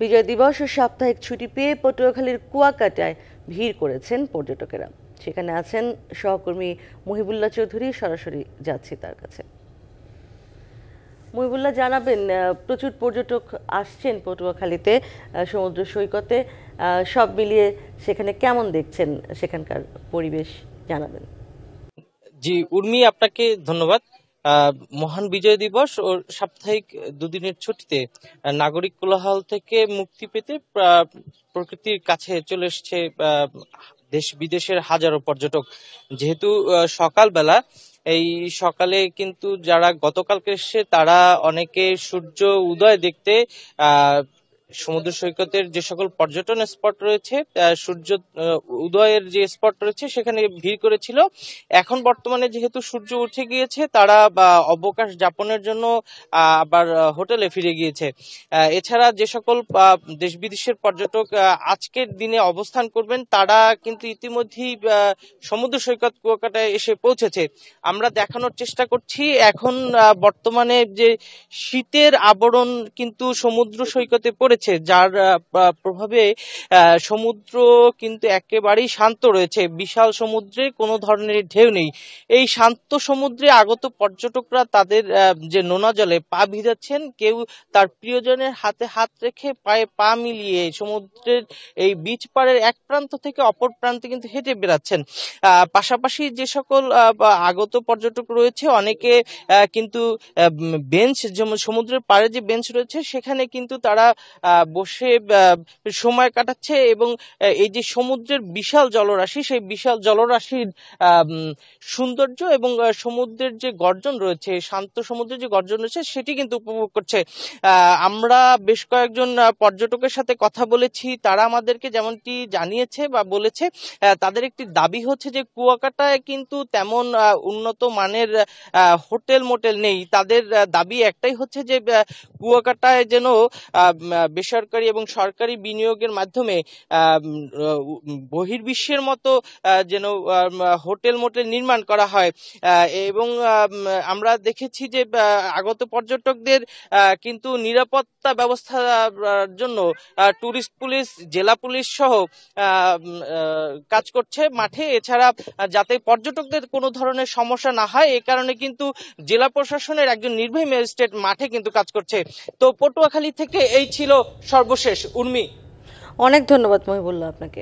বিজয় দিবস ও সাপ্তাহিক ছুটি পেয়ে পটুয়াখালীর কুয়াকাটায় ভিড় করেছেন পর্যটকেরা সেখানে আছেন সহকর্মী মহিবুল্লাহ চৌধুরী সরাসরি যাচ্ছি তার কাছে মহিবুল্লাহ জানাবেন প্রচুর পর্যটক আসছেন পটুয়াখালীতে সমুদ্র সৈকতে সব মিলিয়ে সেখানে কেমন দেখছেন সেখানকার পরিবেশ জানাবেন জি উর্মি আপনাকে ধন্যবাদ মহান বিজয় দিবস ও সাপ্তাহিক দুদিনের ছুটিতে নাগরিক কোলাহল থেকে মুক্তি পেতে প্রকৃতির কাছে চলে এসছে দেশ বিদেশের হাজারো পর্যটক যেহেতু সকালবেলা এই সকালে কিন্তু যারা গতকালকে এসছে তারা অনেকে সূর্য উদয় দেখতে আহ সমুদ্র সৈকতের যে সকল পর্যটন স্পট রয়েছে সূর্য উদয়ের যে স্পট রয়েছে সেখানে ভিড় করেছিল এখন বর্তমানে যেহেতু সূর্য উঠে গিয়েছে তারা অবকাশ যাপনের জন্য আবার হোটেলে ফিরে গিয়েছে এছাড়া যে সকল দেশ বিদেশের পর্যটক আজকের দিনে অবস্থান করবেন তারা কিন্তু ইতিমধ্যেই সমুদ্র সৈকত কুয়াকাটায় এসে পৌঁছেছে আমরা দেখানোর চেষ্টা করছি এখন বর্তমানে যে শীতের আবরণ কিন্তু সমুদ্র সৈকতে পড়ে রয়েছে যার প্রভাবে সমুদ্র কিন্তু একেবারেই শান্ত রয়েছে বিশাল সমুদ্রে কোনো ধরনের ঢেউ নেই এই শান্ত সমুদ্রে আগত পর্যটকরা তাদের যে নোনা জলে পা ভিজাচ্ছেন কেউ তার প্রিয়জনের হাতে হাত রেখে পায়ে পা মিলিয়ে সমুদ্রের এই বিচ পাড়ের এক প্রান্ত থেকে অপর প্রান্তে কিন্তু হেঁটে বেড়াচ্ছেন পাশাপাশি যে সকল আগত পর্যটক রয়েছে অনেকে কিন্তু বেঞ্চ যেমন সমুদ্রের পাড়ে যে বেঞ্চ রয়েছে সেখানে কিন্তু তারা বসে সময় কাটাচ্ছে এবং এই যে সমুদ্রের বিশাল জলরাশি সেই বিশাল জলরাশির সৌন্দর্য এবং সমুদ্রের যে গর্জন রয়েছে শান্ত সমুদ্রের যে গর্জন রয়েছে সেটি কিন্তু উপভোগ করছে আমরা বেশ কয়েকজন পর্যটকের সাথে কথা বলেছি তারা আমাদেরকে যেমনটি জানিয়েছে বা বলেছে তাদের একটি দাবি হচ্ছে যে কুয়াকাটায় কিন্তু তেমন উন্নত মানের হোটেল মোটেল নেই তাদের দাবি একটাই হচ্ছে যে কুয়াকাটায় যেন বেসরকারি এবং সরকারি বিনিয়োগের মাধ্যমে বহির্বিশ্বের মতো যেন হোটেল মোটেল নির্মাণ করা হয় এবং আমরা দেখেছি যে আগত পর্যটকদের কিন্তু নিরাপত্তা ব্যবস্থার জন্য ট্যুরিস্ট পুলিশ জেলা পুলিশ সহ কাজ করছে মাঠে এছাড়া যাতে পর্যটকদের কোনো ধরনের সমস্যা না হয় এ কারণে কিন্তু জেলা প্রশাসনের একজন নির্বাহী ম্যাজিস্ট্রেট মাঠে কিন্তু কাজ করছে তো পটুয়াখালী থেকে এই ছিল সর্বশেষ উর্মি অনেক ধন্যবাদ মহিবুল্লাহ আপনাকে